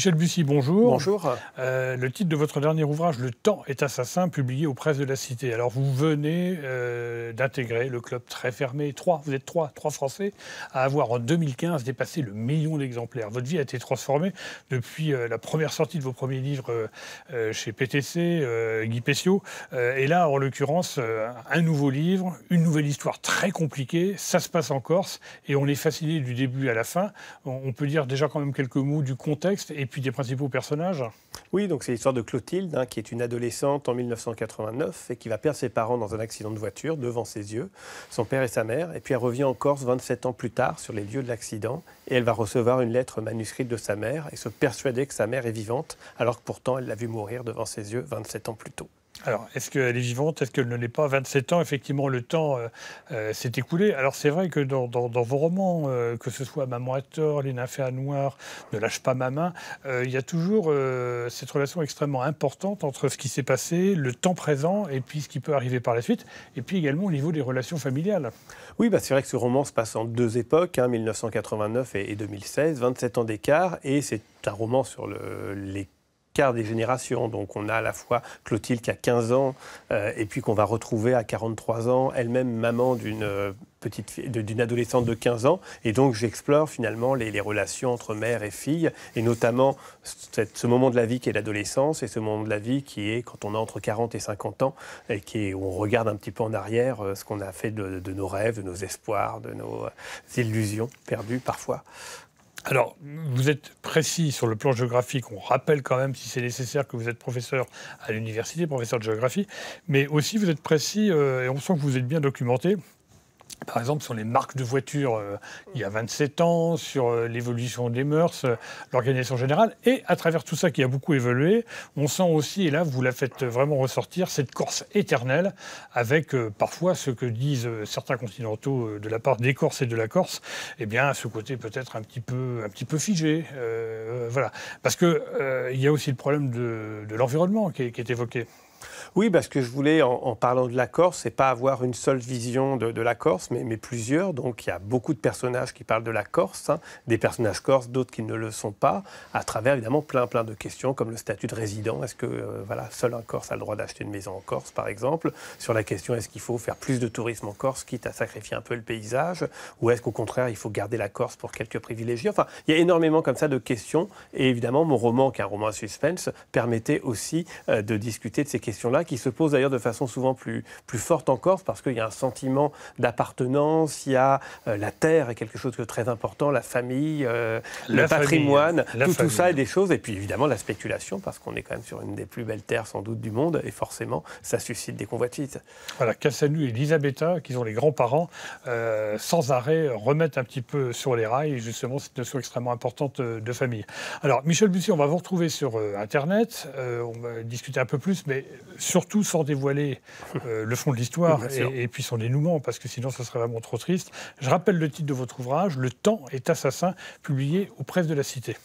Michel Bussy, bonjour. Bonjour. Euh, le titre de votre dernier ouvrage, Le temps est assassin, publié aux presses de la Cité. Alors, vous venez euh, d'intégrer le club très fermé. Trois, vous êtes trois, trois Français à avoir en 2015 dépassé le million d'exemplaires. Votre vie a été transformée depuis euh, la première sortie de vos premiers livres chez PTC, Guy Pessiot. et là, en l'occurrence, un nouveau livre, une nouvelle histoire très compliquée. Ça se passe en Corse et on est fasciné du début à la fin. On, on peut dire déjà quand même quelques mots du contexte et puis des principaux personnages. Oui, donc c'est l'histoire de Clotilde, hein, qui est une adolescente en 1989 et qui va perdre ses parents dans un accident de voiture devant ses yeux, son père et sa mère. Et puis elle revient en Corse 27 ans plus tard sur les lieux de l'accident et elle va recevoir une lettre manuscrite de sa mère et se persuader que sa mère est vivante alors que pourtant elle l'a vue mourir devant ses yeux 27 ans plus tôt. Alors, est-ce qu'elle est vivante Est-ce qu'elle ne l'est pas 27 ans, effectivement, le temps euh, euh, s'est écoulé. Alors, c'est vrai que dans, vos romans, euh, que ce soit Maman à tort, Les à noir, Ne lâche pas ma main, il y a toujours cette relation extrêmement importante entre ce qui s'est passé, le temps présent, et puis ce qui peut arriver par la suite, et puis également au niveau des relations familiales. Oui, bah, c'est vrai que ce roman se passe en deux époques, 1989 hein, et, 2016, 27 ans d'écart, et c'est un roman sur le, les quart des générations. Donc on a à la fois Clotilde qui a 15 ans euh, et puis qu'on va retrouver à 43 ans, elle-même maman d'une euh, petite d'une adolescente de 15 ans. Et donc j'explore finalement les, relations entre mère et fille et notamment ce moment de la vie qui est l'adolescence et ce moment de la vie qui est quand on a entre 40 et 50 ans et qui on regarde un petit peu en arrière euh, ce qu'on a fait de nos rêves, de nos espoirs, de nos illusions perdues parfois. Alors, vous êtes précis sur le plan géographique. On rappelle quand même, si c'est nécessaire, que vous êtes professeur à l'université, professeur de géographie. Mais aussi, vous êtes précis, euh, et on sent que vous êtes bien documenté, par exemple, sur les marques de voitures euh, il y a 27 ans, sur euh, l'évolution des mœurs, euh, l'organisation générale. Et à travers tout ça qui a beaucoup évolué, on sent aussi, et là vous la faites vraiment ressortir, cette course éternelle avec parfois ce que disent certains continentaux de la part des Corses et de la Corse, eh bien ce côté peut-être un, petit peu, un petit peu figé. voilà. Parce qu'il il y a aussi le problème de, l'environnement qui est évoqué. Oui, parce que je voulais, en, parlant de la Corse, c'est pas avoir une seule vision de, la Corse, mais, plusieurs. Donc il y a beaucoup de personnages qui parlent de la Corse, hein. des personnages corses, d'autres qui ne le sont pas, à travers évidemment plein plein de questions comme le statut de résident. Est-ce que euh, voilà, seul un Corse a le droit d'acheter une maison en Corse, par exemple Sur la question est-ce qu'il faut faire plus de tourisme en Corse, quitte à sacrifier un peu le paysage, ou est-ce qu'au contraire il faut garder la Corse pour quelques privilégiés Enfin, il y a énormément comme ça de questions. Et évidemment, mon roman, qui est un roman à suspense, permettait aussi euh, de discuter de ces questions question là qui se pose d'ailleurs de façon souvent plus, plus forte en Corse, parce qu'il y a un sentiment d'appartenance, il y a euh, la terre est quelque chose de très important, la famille, euh, le patrimoine, tout, ça et des choses, et puis évidemment la spéculation, parce qu'on est quand même sur une des plus belles terres sans doute du monde, et forcément ça suscite des convoitises. Voilà, Cassanu et Elisabetta, qui sont les grands-parents, euh, sans arrêt remettent un petit peu sur les rails, justement cette notion extrêmement importante de famille. Alors Michel Bussy, on va vous retrouver sur Internet, on va discuter un peu plus, mais surtout sans dévoiler euh, le fond de l'histoire et, puis son dénouement, parce que sinon ça serait vraiment trop triste. Je rappelle le titre de votre ouvrage, Le temps est assassin, publié aux presses de la Cité.